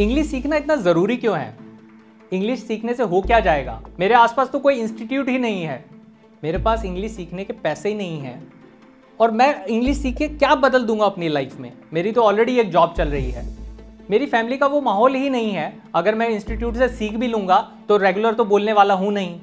English सीखना इतना ज़रूरी क्यों है इंग्लिश सीखने से हो क्या जाएगा मेरे आसपास तो कोई इंस्टीट्यूट ही नहीं है मेरे पास इंग्लिश सीखने के पैसे ही नहीं हैं और मैं इंग्लिश सीख के क्या बदल दूंगा अपनी लाइफ में मेरी तो ऑलरेडी एक जॉब चल रही है मेरी फैमिली का वो माहौल ही नहीं है अगर मैं इंस्टीट्यूट से सीख भी लूँगा तो रेगुलर तो बोलने वाला हूँ नहीं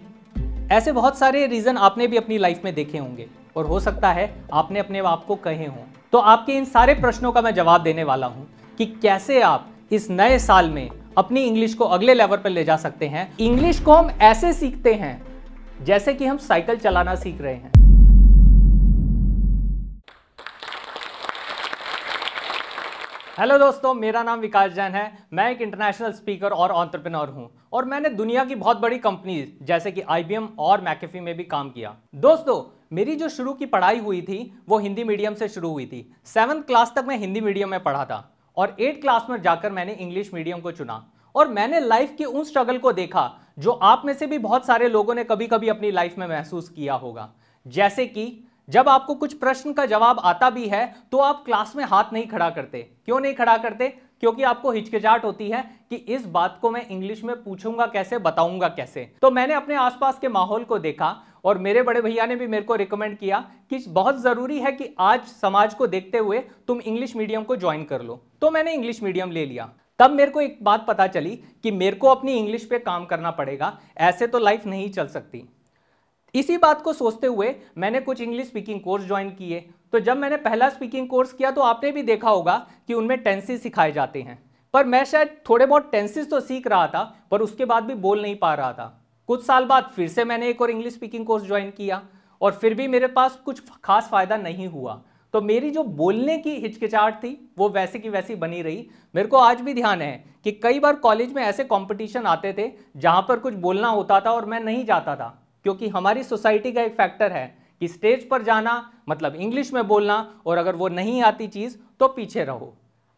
ऐसे बहुत सारे रीज़न आपने भी अपनी लाइफ में देखे होंगे और हो सकता है आपने अपने आप को कहे हों तो आपके इन सारे प्रश्नों का मैं जवाब देने वाला हूँ कि कैसे आप इस नए साल में अपनी इंग्लिश को अगले लेवल पर ले जा सकते हैं इंग्लिश को हम ऐसे सीखते हैं जैसे कि हम साइकिल चलाना सीख रहे हैं हेलो दोस्तों मेरा नाम विकास जैन है मैं एक इंटरनेशनल स्पीकर और ऑन्टरप्रेनर हूं और मैंने दुनिया की बहुत बड़ी कंपनीज जैसे कि आईबीएम और मैकेफी में भी काम किया दोस्तों मेरी जो शुरू की पढ़ाई हुई थी वो हिंदी मीडियम से शुरू हुई थी सेवन्थ क्लास तक मैं हिंदी मीडियम में पढ़ा था और एट क्लास में जाकर मैंने इंग्लिश मीडियम को चुना और मैंने लाइफ के उन स्ट्रगल को देखा जो आप में से भी बहुत सारे लोगों ने कभी कभी अपनी लाइफ में महसूस किया होगा जैसे कि जब आपको कुछ प्रश्न का जवाब आता भी है तो आप क्लास में हाथ नहीं खड़ा करते क्यों नहीं खड़ा करते क्योंकि आपको हिचकिचाहट होती है कि इस बात को मैं इंग्लिश में पूछूंगा कैसे बताऊंगा कैसे तो मैंने अपने आसपास के माहौल को देखा और मेरे बड़े भैया ने भी मेरे को रिकमेंड किया कि बहुत ज़रूरी है कि आज समाज को देखते हुए तुम इंग्लिश मीडियम को ज्वाइन कर लो तो मैंने इंग्लिश मीडियम ले लिया तब मेरे को एक बात पता चली कि मेरे को अपनी इंग्लिश पे काम करना पड़ेगा ऐसे तो लाइफ नहीं चल सकती इसी बात को सोचते हुए मैंने कुछ इंग्लिश स्पीकिंग कोर्स ज्वाइन किए तो जब मैंने पहला स्पीकिंग कोर्स किया तो आपने भी देखा होगा कि उनमें टेंसिस सिखाए जाते हैं पर मैं शायद थोड़े बहुत टेंसिस तो सीख रहा था पर उसके बाद भी बोल नहीं पा रहा था कुछ साल बाद फिर से मैंने एक और इंग्लिश स्पीकिंग कोर्स ज्वाइन किया और फिर भी मेरे पास कुछ खास फ़ायदा नहीं हुआ तो मेरी जो बोलने की हिचकिचाहट थी वो वैसे की वैसी बनी रही मेरे को आज भी ध्यान है कि कई बार कॉलेज में ऐसे कॉम्पिटिशन आते थे जहाँ पर कुछ बोलना होता था और मैं नहीं जाता था क्योंकि हमारी सोसाइटी का एक फैक्टर है कि स्टेज पर जाना मतलब इंग्लिश में बोलना और अगर वो नहीं आती चीज़ तो पीछे रहो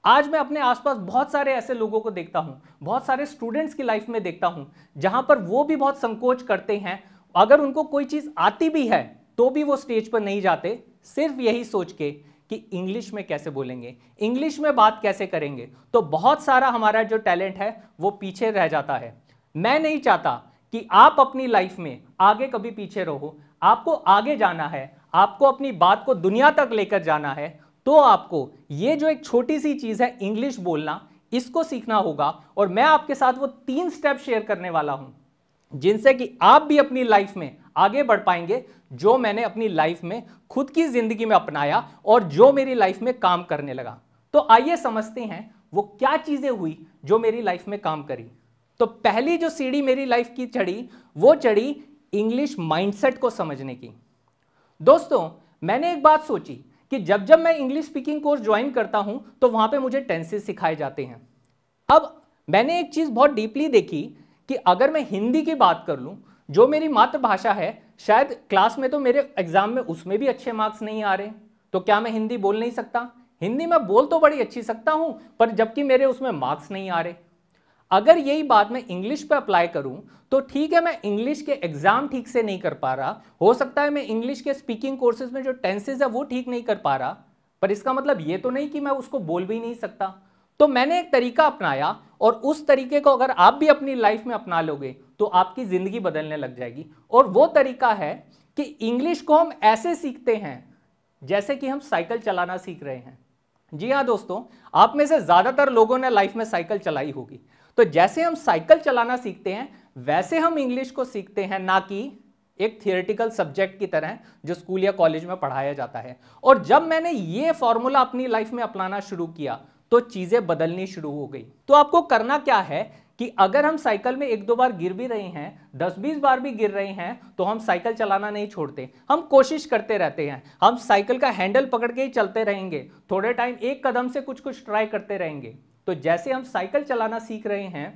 आज मैं अपने आसपास बहुत सारे ऐसे लोगों को देखता हूं बहुत सारे स्टूडेंट्स की लाइफ में देखता हूं जहां पर वो भी बहुत संकोच करते हैं अगर उनको कोई चीज़ आती भी है तो भी वो स्टेज पर नहीं जाते सिर्फ यही सोच के कि इंग्लिश में कैसे बोलेंगे इंग्लिश में बात कैसे करेंगे तो बहुत सारा हमारा जो टैलेंट है वो पीछे रह जाता है मैं नहीं चाहता कि आप अपनी लाइफ में आगे कभी पीछे रहो आपको आगे जाना है आपको अपनी बात को दुनिया तक लेकर जाना है तो आपको ये जो एक छोटी सी चीज़ है इंग्लिश बोलना इसको सीखना होगा और मैं आपके साथ वो तीन स्टेप शेयर करने वाला हूं जिनसे कि आप भी अपनी लाइफ में आगे बढ़ पाएंगे जो मैंने अपनी लाइफ में खुद की जिंदगी में अपनाया और जो मेरी लाइफ में काम करने लगा तो आइए समझते हैं वो क्या चीज़ें हुई जो मेरी लाइफ में काम करी तो पहली जो सीढ़ी मेरी लाइफ की चढ़ी वो चढ़ी इंग्लिश माइंडसेट को समझने की दोस्तों मैंने एक बात सोची कि जब जब मैं इंग्लिश स्पीकिंग कोर्स ज्वाइन करता हूँ तो वहाँ पे मुझे टेंसेस सिखाए जाते हैं अब मैंने एक चीज़ बहुत डीपली देखी कि अगर मैं हिंदी की बात कर लूँ जो मेरी मातृभाषा है शायद क्लास में तो मेरे एग्जाम में उसमें भी अच्छे मार्क्स नहीं आ रहे तो क्या मैं हिंदी बोल नहीं सकता हिंदी मैं बोल तो बड़ी अच्छी सकता हूँ पर जबकि मेरे उसमें मार्क्स नहीं आ रहे अगर यही बात मैं इंग्लिश पे अप्लाई करूं तो ठीक है मैं इंग्लिश के एग्जाम ठीक से नहीं कर पा रहा हो सकता है मैं इंग्लिश के स्पीकिंग कोर्सेज में जो टेंसेज है वो ठीक नहीं कर पा रहा पर इसका मतलब ये तो नहीं कि मैं उसको बोल भी नहीं सकता तो मैंने एक तरीका अपनाया और उस तरीके को अगर आप भी अपनी लाइफ में अपना लोगे तो आपकी ज़िंदगी बदलने लग जाएगी और वो तरीका है कि इंग्लिश को हम ऐसे सीखते हैं जैसे कि हम साइकिल चलाना सीख रहे हैं जी हाँ दोस्तों आप में से ज़्यादातर लोगों ने लाइफ में साइकिल चलाई होगी तो जैसे हम साइकिल चलाना सीखते हैं वैसे हम इंग्लिश को सीखते हैं ना कि एक थियोरटिकल सब्जेक्ट की तरह जो स्कूल या कॉलेज में पढ़ाया जाता है और जब मैंने ये फॉर्मूला अपनी लाइफ में अपनाना शुरू किया तो चीज़ें बदलनी शुरू हो गई तो आपको करना क्या है कि अगर हम साइकिल में एक दो बार गिर भी रहे हैं दस बीस बार भी गिर रहे हैं तो हम साइकिल चलाना नहीं छोड़ते हम कोशिश करते रहते हैं हम साइकिल का हैंडल पकड़ के ही चलते रहेंगे थोड़े टाइम एक कदम से कुछ कुछ ट्राई करते रहेंगे तो जैसे हम साइकिल चलाना सीख रहे हैं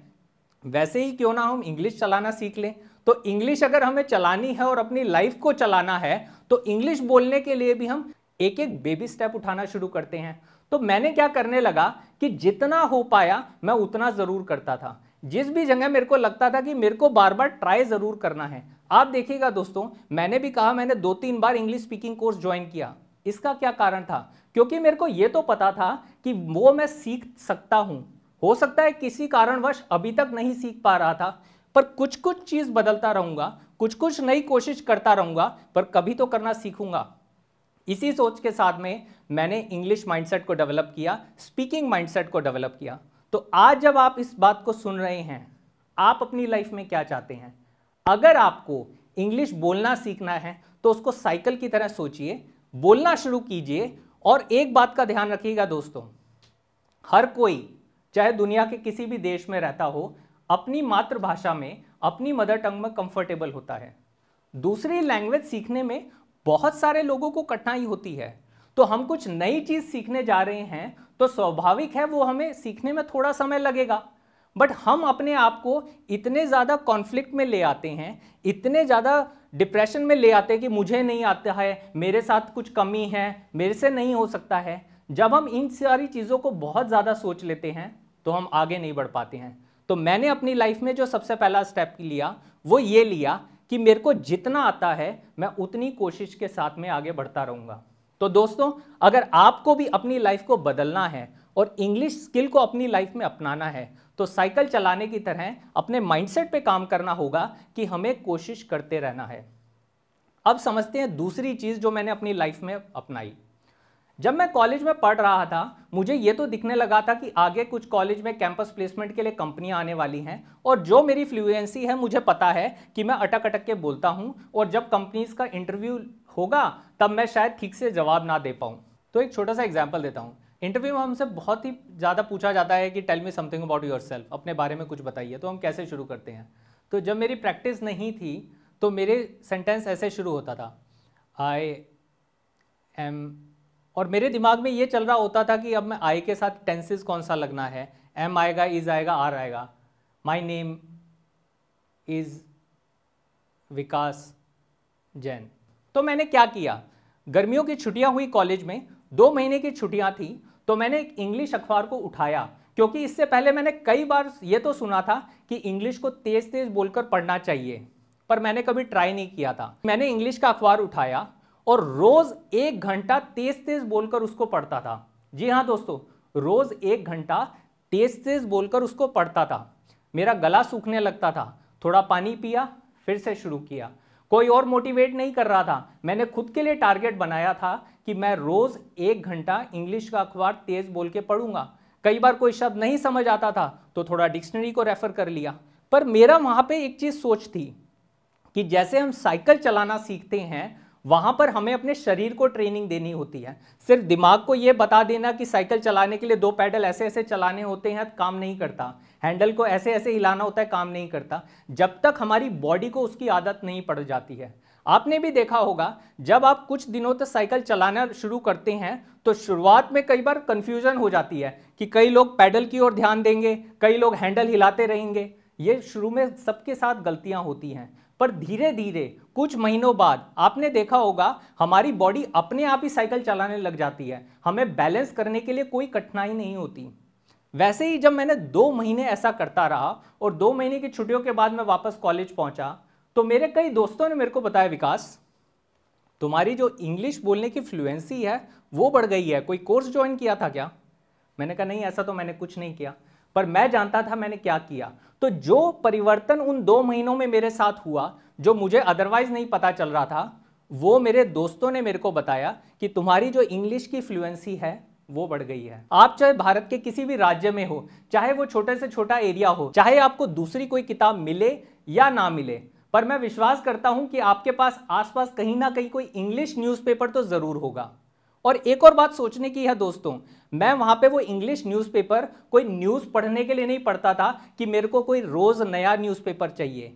वैसे ही क्यों ना हम इंग्लिश चलाना सीख लें तो इंग्लिश अगर हमें चलानी है और अपनी लाइफ को चलाना है तो इंग्लिश बोलने के लिए भी हम एक एक बेबी स्टेप उठाना शुरू करते हैं तो मैंने क्या करने लगा कि जितना हो पाया मैं उतना ज़रूर करता था जिस भी जगह मेरे को लगता था कि मेरे को बार बार ट्राई ज़रूर करना है आप देखिएगा दोस्तों मैंने भी कहा मैंने दो तीन बार इंग्लिश स्पीकिंग कोर्स ज्वाइन किया इसका क्या कारण था क्योंकि मेरे को यह तो पता था कि वो मैं सीख सकता हूं हो सकता है किसी कारणवश अभी तक नहीं सीख पा रहा था पर कुछ कुछ चीज़ बदलता रहूंगा कुछ कुछ नई कोशिश करता रहूंगा पर कभी तो करना सीखूंगा इसी सोच के साथ में मैंने इंग्लिश माइंडसेट को डेवलप किया स्पीकिंग माइंडसेट को डेवलप किया तो आज जब आप इस बात को सुन रहे हैं आप अपनी लाइफ में क्या चाहते हैं अगर आपको इंग्लिश बोलना सीखना है तो उसको साइकिल की तरह सोचिए बोलना शुरू कीजिए और एक बात का ध्यान रखिएगा दोस्तों हर कोई चाहे दुनिया के किसी भी देश में रहता हो अपनी मातृभाषा में अपनी मदर टंग में कंफर्टेबल होता है दूसरी लैंग्वेज सीखने में बहुत सारे लोगों को कठिनाई होती है तो हम कुछ नई चीज़ सीखने जा रहे हैं तो स्वाभाविक है वो हमें सीखने में थोड़ा समय लगेगा बट हम अपने आप को इतने ज़्यादा कॉन्फ्लिक्ट में ले आते हैं इतने ज़्यादा डिप्रेशन में ले आते हैं कि मुझे नहीं आता है मेरे साथ कुछ कमी है मेरे से नहीं हो सकता है जब हम इन सारी चीज़ों को बहुत ज़्यादा सोच लेते हैं तो हम आगे नहीं बढ़ पाते हैं तो मैंने अपनी लाइफ में जो सबसे पहला स्टेप लिया वो ये लिया कि मेरे को जितना आता है मैं उतनी कोशिश के साथ में आगे बढ़ता रहूँगा तो दोस्तों अगर आपको भी अपनी लाइफ को बदलना है और इंग्लिश स्किल को अपनी लाइफ में अपनाना है तो साइकिल चलाने की तरह अपने माइंडसेट पे काम करना होगा कि हमें कोशिश करते रहना है अब समझते हैं दूसरी चीज़ जो मैंने अपनी लाइफ में अपनाई जब मैं कॉलेज में पढ़ रहा था मुझे ये तो दिखने लगा था कि आगे कुछ कॉलेज में कैंपस प्लेसमेंट के लिए कंपनियां आने वाली हैं और जो मेरी फ्लुएंसी है मुझे पता है कि मैं अटक अटक के बोलता हूं और जब कंपनीज का इंटरव्यू होगा तब मैं शायद ठीक से जवाब ना दे पाऊँ तो एक छोटा सा एग्जाम्पल देता हूँ इंटरव्यू में हमसे बहुत ही ज़्यादा पूछा जाता है कि tell me something about yourself अपने बारे में कुछ बताइए तो हम कैसे शुरू करते हैं तो जब मेरी प्रैक्टिस नहीं थी तो मेरे सेंटेंस ऐसे शुरू होता था आई एम और मेरे दिमाग में ये चल रहा होता था कि अब मैं आई के साथ टेंसेस कौन सा लगना है एम आएगा इज आएगा आर आएगा my name is Vikas Jain तो मैंने क्या किया गर्मियों की छुट्टियां हुई कॉलेज में दो महीने की छुट्टियां थी तो मैंने एक इंग्लिश अखबार को उठाया क्योंकि इससे पहले मैंने कई बार ये तो सुना था कि इंग्लिश को तेज तेज बोलकर पढ़ना चाहिए पर मैंने कभी ट्राई नहीं किया था मैंने इंग्लिश का अखबार उठाया और रोज एक घंटा तेज तेज बोलकर उसको पढ़ता था जी हाँ दोस्तों रोज एक घंटा तेज तेज बोलकर उसको पढ़ता था मेरा गला सूखने लगता था थोड़ा पानी पिया फिर से शुरू किया कोई और मोटिवेट नहीं कर रहा था मैंने खुद के लिए टारगेट बनाया था कि मैं रोज़ एक घंटा इंग्लिश का अखबार तेज़ बोल के पढ़ूंगा कई बार कोई शब्द नहीं समझ आता था तो थोड़ा डिक्शनरी को रेफ़र कर लिया पर मेरा वहां पे एक चीज़ सोच थी कि जैसे हम साइकिल चलाना सीखते हैं वहाँ पर हमें अपने शरीर को ट्रेनिंग देनी होती है सिर्फ दिमाग को ये बता देना कि साइकिल चलाने के लिए दो पैडल ऐसे ऐसे चलाने होते हैं तो काम नहीं करता हैंडल को ऐसे ऐसे हिलाना होता है काम नहीं करता जब तक हमारी बॉडी को उसकी आदत नहीं पड़ जाती है आपने भी देखा होगा जब आप कुछ दिनों तक साइकिल चलाना शुरू करते हैं तो शुरुआत में कई बार कन्फ्यूजन हो जाती है कि कई लोग पैडल की ओर ध्यान देंगे कई लोग हैंडल हिलाते रहेंगे ये शुरू में सबके साथ गलतियां होती हैं पर धीरे धीरे कुछ महीनों बाद आपने देखा होगा हमारी बॉडी अपने आप ही साइकिल चलाने लग जाती है हमें बैलेंस करने के लिए कोई कठिनाई नहीं होती वैसे ही जब मैंने दो महीने ऐसा करता रहा और दो महीने की छुट्टियों के बाद मैं वापस कॉलेज पहुंचा तो मेरे कई दोस्तों ने मेरे को बताया विकास तुम्हारी जो इंग्लिश बोलने की फ्लुएंसी है वो बढ़ गई है कोई कोर्स ज्वाइन किया था क्या मैंने कहा नहीं ऐसा तो मैंने कुछ नहीं किया पर मैं जानता था मैंने क्या किया तो जो परिवर्तन उन दो महीनों में मेरे साथ हुआ जो मुझे अदरवाइज नहीं पता चल रहा था वो मेरे दोस्तों ने मेरे को बताया कि तुम्हारी जो इंग्लिश की फ्लुएंसी है वो बढ़ गई है आप चाहे भारत के किसी भी राज्य में हो चाहे वो छोटे से छोटा एरिया हो चाहे आपको दूसरी कोई किताब मिले या ना मिले पर मैं विश्वास करता हूं कि आपके पास आसपास कहीं ना कहीं कोई इंग्लिश न्यूज़पेपर तो ज़रूर होगा और एक और बात सोचने की है दोस्तों मैं वहां पे वो इंग्लिश न्यूज़पेपर कोई न्यूज़ पढ़ने के लिए नहीं पढ़ता था कि मेरे को कोई रोज़ नया न्यूज़पेपर चाहिए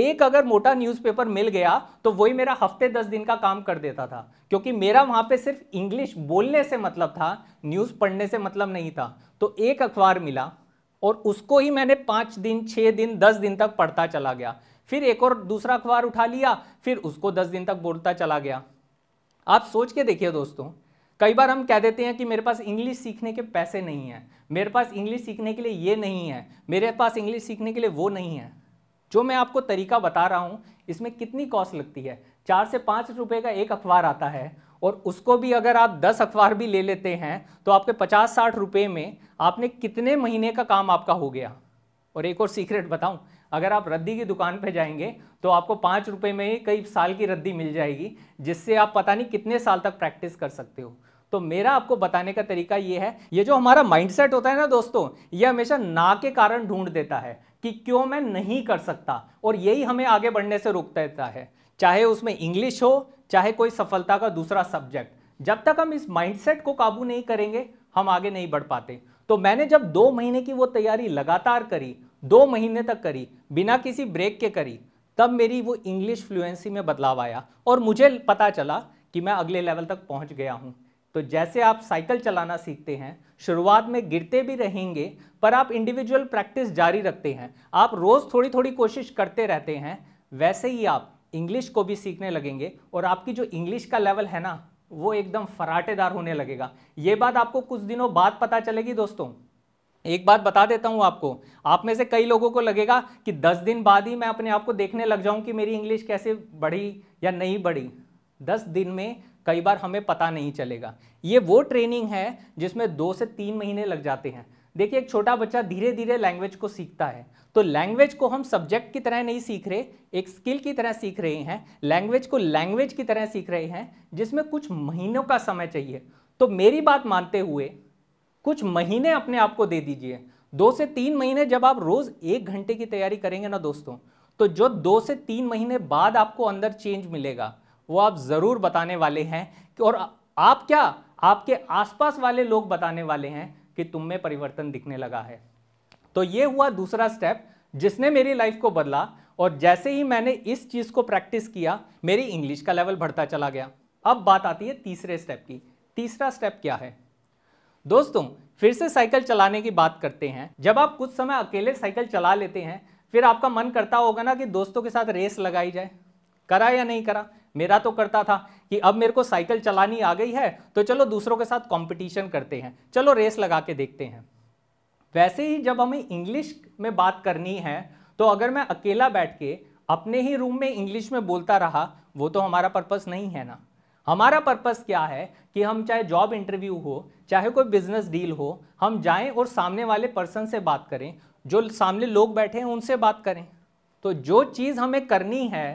एक अगर मोटा न्यूज़पेपर मिल गया तो वही मेरा हफ्ते दस दिन का काम कर देता था क्योंकि मेरा वहां पे सिर्फ इंग्लिश बोलने से मतलब था न्यूज़ पढ़ने से मतलब नहीं था तो एक अखबार मिला और उसको ही मैंने पांच दिन छह दिन दस दिन तक पढ़ता चला गया फिर एक और दूसरा अखबार उठा लिया फिर उसको दस दिन तक बोलता चला गया आप सोच के देखिए दोस्तों कई बार हम कह देते हैं कि मेरे पास इंग्लिश सीखने के पैसे नहीं हैं मेरे पास इंग्लिश सीखने के लिए ये नहीं है मेरे पास इंग्लिश सीखने के लिए वो नहीं है जो मैं आपको तरीका बता रहा हूँ इसमें कितनी कॉस्ट लगती है चार से पाँच रुपये का एक अखबार आता है और उसको भी अगर आप दस अखबार भी ले लेते हैं तो आपके पचास साठ रुपये में आपने कितने महीने का काम आपका हो गया और एक और सीक्रेट बताऊँ अगर आप रद्दी की दुकान पर जाएंगे तो आपको पाँच रुपये में ही कई साल की रद्दी मिल जाएगी जिससे आप पता नहीं कितने साल तक प्रैक्टिस कर सकते हो तो मेरा आपको बताने का तरीका ये है ये जो हमारा माइंडसेट होता है ना दोस्तों ये हमेशा ना के कारण ढूंढ देता है कि क्यों मैं नहीं कर सकता और यही हमें आगे बढ़ने से रोक देता है चाहे उसमें इंग्लिश हो चाहे कोई सफलता का दूसरा सब्जेक्ट जब तक हम इस माइंडसेट को काबू नहीं करेंगे हम आगे नहीं बढ़ पाते तो मैंने जब दो महीने की वो तैयारी लगातार करी दो महीने तक करी बिना किसी ब्रेक के करी तब मेरी वो इंग्लिश फ्लुएंसी में बदलाव आया और मुझे पता चला कि मैं अगले लेवल तक पहुंच गया हूं तो जैसे आप साइकिल चलाना सीखते हैं शुरुआत में गिरते भी रहेंगे पर आप इंडिविजुअल प्रैक्टिस जारी रखते हैं आप रोज़ थोड़ी थोड़ी कोशिश करते रहते हैं वैसे ही आप इंग्लिश को भी सीखने लगेंगे और आपकी जो इंग्लिश का लेवल है ना वो एकदम फराटेदार होने लगेगा ये बात आपको कुछ दिनों बाद पता चलेगी दोस्तों एक बात बता देता हूँ आपको आप में से कई लोगों को लगेगा कि दस दिन बाद ही मैं अपने आप को देखने लग जाऊँ कि मेरी इंग्लिश कैसे बढ़ी या नहीं बढ़ी दस दिन में कई बार हमें पता नहीं चलेगा ये वो ट्रेनिंग है जिसमें दो से तीन महीने लग जाते हैं देखिए एक छोटा बच्चा धीरे धीरे लैंग्वेज को सीखता है तो लैंग्वेज को हम सब्जेक्ट की तरह नहीं सीख रहे एक स्किल की तरह सीख रहे हैं लैंग्वेज को लैंग्वेज की तरह सीख रहे हैं जिसमें कुछ महीनों का समय चाहिए तो मेरी बात मानते हुए कुछ महीने अपने आप को दे दीजिए दो से तीन महीने जब आप रोज़ एक घंटे की तैयारी करेंगे ना दोस्तों तो जो दो से तीन महीने बाद आपको अंदर चेंज मिलेगा वो आप ज़रूर बताने वाले हैं कि और आप क्या आपके आसपास वाले लोग बताने वाले हैं कि तुम में परिवर्तन दिखने लगा है तो ये हुआ दूसरा स्टेप जिसने मेरी लाइफ को बदला और जैसे ही मैंने इस चीज़ को प्रैक्टिस किया मेरी इंग्लिश का लेवल बढ़ता चला गया अब बात आती है तीसरे स्टेप की तीसरा स्टेप क्या है दोस्तों फिर से साइकिल चलाने की बात करते हैं जब आप कुछ समय अकेले साइकिल चला लेते हैं फिर आपका मन करता होगा ना कि दोस्तों के साथ रेस लगाई जाए करा या नहीं करा मेरा तो करता था कि अब मेरे को साइकिल चलानी आ गई है तो चलो दूसरों के साथ कंपटीशन करते हैं चलो रेस लगा के देखते हैं वैसे ही जब हमें इंग्लिश में बात करनी है तो अगर मैं अकेला बैठ के अपने ही रूम में इंग्लिश में बोलता रहा वो तो हमारा पर्पस नहीं है ना हमारा पर्पस क्या है कि हम चाहे जॉब इंटरव्यू हो चाहे कोई बिजनेस डील हो हम जाएं और सामने वाले पर्सन से बात करें जो सामने लोग बैठे हैं उनसे बात करें तो जो चीज़ हमें करनी है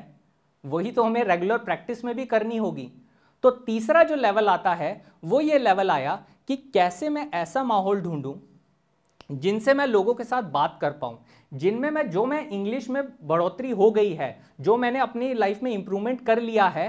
वही तो हमें रेगुलर प्रैक्टिस में भी करनी होगी तो तीसरा जो लेवल आता है वो ये लेवल आया कि कैसे मैं ऐसा माहौल ढूंढूं जिनसे मैं लोगों के साथ बात कर पाऊं जिनमें मैं जो मैं इंग्लिश में बढ़ोतरी हो गई है जो मैंने अपनी लाइफ में इंप्रूवमेंट कर लिया है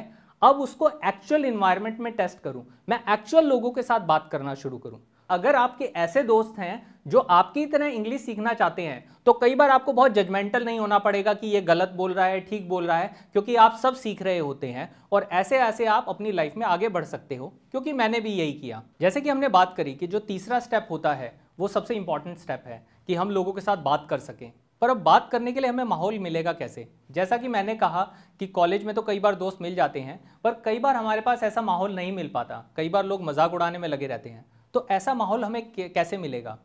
अब उसको एक्चुअल इन्वायरमेंट में टेस्ट करूं मैं एक्चुअल लोगों के साथ बात करना शुरू करूँ अगर आपके ऐसे दोस्त हैं जो आपकी तरह इंग्लिश सीखना चाहते हैं तो कई बार आपको बहुत जजमेंटल नहीं होना पड़ेगा कि ये गलत बोल रहा है ठीक बोल रहा है क्योंकि आप सब सीख रहे होते हैं और ऐसे ऐसे आप अपनी लाइफ में आगे बढ़ सकते हो क्योंकि मैंने भी यही किया जैसे कि हमने बात करी कि जो तीसरा स्टेप होता है वो सबसे इंपॉर्टेंट स्टेप है कि हम लोगों के साथ बात कर सकें पर अब बात करने के लिए हमें माहौल मिलेगा कैसे जैसा कि मैंने कहा कि कॉलेज में तो कई बार दोस्त मिल जाते हैं पर कई बार हमारे पास ऐसा माहौल नहीं मिल पाता कई बार लोग मजाक उड़ाने में लगे रहते हैं तो ऐसा माहौल हमें कैसे मिलेगा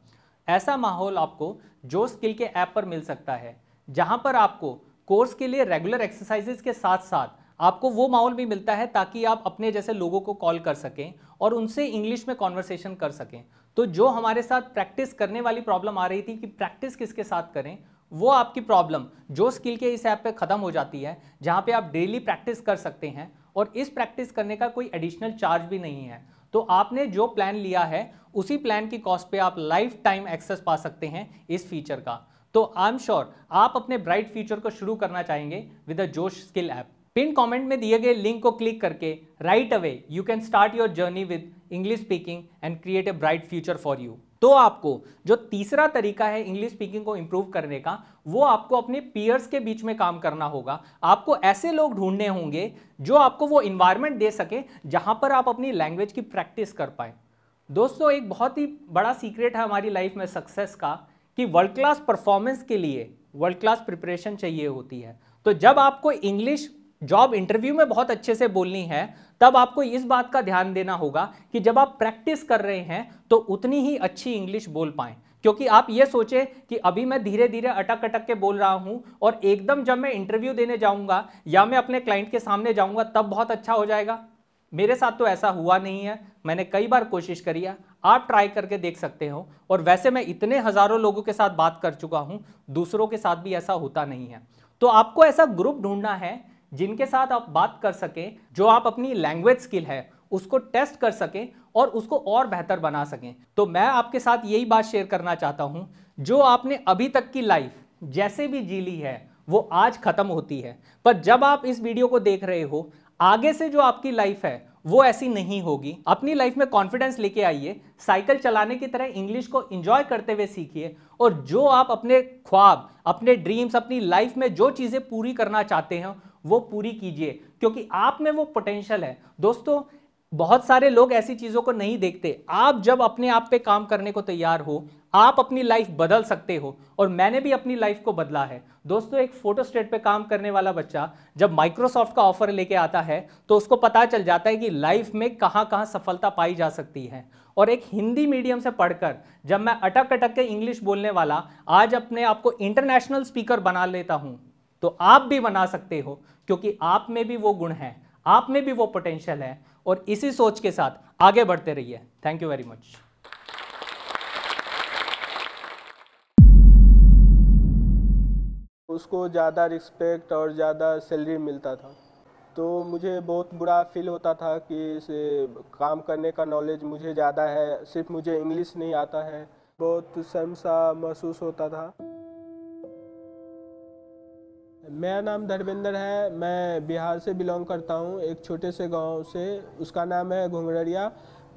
ऐसा माहौल आपको जो स्किल के ऐप पर मिल सकता है जहां पर आपको कोर्स के लिए रेगुलर एक्सरसाइजेस के साथ साथ आपको वो माहौल भी मिलता है ताकि आप अपने जैसे लोगों को कॉल कर सकें और उनसे इंग्लिश में कॉन्वर्सेशन कर सकें तो जो हमारे साथ प्रैक्टिस करने वाली प्रॉब्लम आ रही थी कि प्रैक्टिस किसके साथ करें वो आपकी प्रॉब्लम जो स्किल के इस ऐप पे ख़त्म हो जाती है जहाँ पे आप डेली प्रैक्टिस कर सकते हैं और इस प्रैक्टिस करने का कोई एडिशनल चार्ज भी नहीं है तो आपने जो प्लान लिया है उसी प्लान की कॉस्ट पे आप लाइफ टाइम एक्सेस पा सकते हैं इस फीचर का तो आई एम श्योर आप अपने ब्राइट फ्यूचर को शुरू करना चाहेंगे विद अ जोश स्किल ऐप पिन कमेंट में दिए गए लिंक को क्लिक करके right away you can start your journey with English speaking and create a bright future for you तो आपको जो तीसरा तरीका है इंग्लिश स्पीकिंग को इंप्रूव करने का वो आपको अपने पीयर्स के बीच में काम करना होगा आपको ऐसे लोग ढूंढने होंगे जो आपको वो इन्वायरमेंट दे सके जहाँ पर आप अपनी लैंग्वेज की प्रैक्टिस कर पाए दोस्तों एक बहुत ही बड़ा सीक्रेट है हमारी लाइफ में सक्सेस का कि वर्ल्ड क्लास परफॉर्मेंस के लिए वर्ल्ड क्लास प्रिपरेशन चाहिए होती है तो जब आपको इंग्लिश जॉब इंटरव्यू में बहुत अच्छे से बोलनी है तब आपको इस बात का ध्यान देना होगा कि जब आप प्रैक्टिस कर रहे हैं तो उतनी ही अच्छी इंग्लिश बोल पाएं क्योंकि आप ये सोचें कि अभी मैं धीरे धीरे अटक अटक के बोल रहा हूँ और एकदम जब मैं इंटरव्यू देने जाऊंगा या मैं अपने क्लाइंट के सामने जाऊँगा तब बहुत अच्छा हो जाएगा मेरे साथ तो ऐसा हुआ नहीं है मैंने कई बार कोशिश करी है आप ट्राई करके देख सकते हो और वैसे मैं इतने हज़ारों लोगों के साथ बात कर चुका हूँ दूसरों के साथ भी ऐसा होता नहीं है तो आपको ऐसा ग्रुप ढूंढना है जिनके साथ आप बात कर सकें जो आप अपनी लैंग्वेज स्किल है उसको टेस्ट कर सकें और उसको और बेहतर बना सकें तो मैं आपके साथ यही बात शेयर करना चाहता हूँ जो आपने अभी तक की लाइफ जैसे भी जी ली है वो आज ख़त्म होती है पर जब आप इस वीडियो को देख रहे हो आगे से जो आपकी लाइफ है वो ऐसी नहीं होगी अपनी लाइफ में कॉन्फिडेंस लेके आइए साइकिल चलाने की तरह इंग्लिश को इंजॉय करते हुए सीखिए और जो आप अपने ख्वाब अपने ड्रीम्स अपनी लाइफ में जो चीज़ें पूरी करना चाहते हैं वो पूरी कीजिए क्योंकि आप में वो पोटेंशियल है दोस्तों बहुत सारे लोग ऐसी चीज़ों को नहीं देखते आप जब अपने आप पे काम करने को तैयार हो आप अपनी लाइफ बदल सकते हो और मैंने भी अपनी लाइफ को बदला है दोस्तों एक फोटो स्टेट पर काम करने वाला बच्चा जब माइक्रोसॉफ्ट का ऑफर लेके आता है तो उसको पता चल जाता है कि लाइफ में कहाँ कहाँ सफलता पाई जा सकती है और एक हिंदी मीडियम से पढ़कर जब मैं अटक अटक के इंग्लिश बोलने वाला आज अपने आप को इंटरनेशनल स्पीकर बना लेता हूँ तो आप भी बना सकते हो क्योंकि आप में भी वो गुण है आप में भी वो पोटेंशियल है और इसी सोच के साथ आगे बढ़ते रहिए थैंक यू वेरी मच उसको ज़्यादा रिस्पेक्ट और ज़्यादा सैलरी मिलता था तो मुझे बहुत बुरा फील होता था कि इसे काम करने का नॉलेज मुझे ज़्यादा है सिर्फ मुझे इंग्लिश नहीं आता है बहुत शर्म सा महसूस होता था मेरा नाम धर्मेंद्र है मैं बिहार से बिलोंग करता हूँ एक छोटे से गांव से उसका नाम है घुंघरड़िया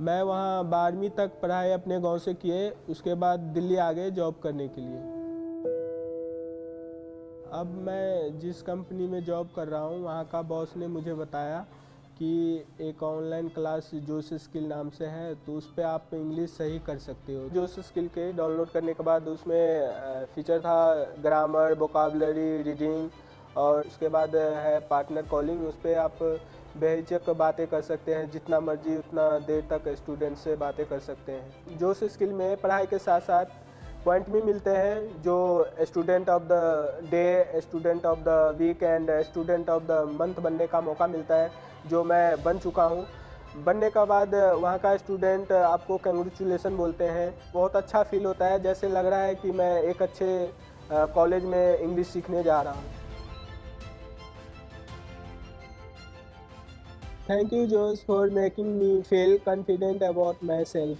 मैं वहाँ बारहवीं तक पढ़ाई अपने गांव से किए उसके बाद दिल्ली आ गए जॉब करने के लिए अब मैं जिस कंपनी में जॉब कर रहा हूँ वहाँ का बॉस ने मुझे बताया कि एक ऑनलाइन क्लास जोश स्किल नाम से है तो उस पर आप इंग्लिश सही कर सकते हो जोश स्किल के डाउनलोड करने के बाद उसमें फीचर था ग्रामर वोकाबलरी रीडिंग और उसके बाद है पार्टनर कॉलिंग उस पर आप बेहिचक बातें कर सकते हैं जितना मर्जी उतना देर तक स्टूडेंट से बातें कर सकते हैं जोश स्किल में पढ़ाई के साथ साथ पॉइंट भी मिलते हैं जो student of the day student of the week and student of the month बनने का मौका मिलता है जो मैं बन चुका हूँ बनने का बाद वहाँ का स्टूडेंट आपको कंग्रेचुलेसन बोलते हैं बहुत अच्छा फील होता है जैसे लग रहा है कि मैं एक अच्छे कॉलेज में इंग्लिश सीखने जा रहा हूँ Thank you Josh for making me feel confident about myself.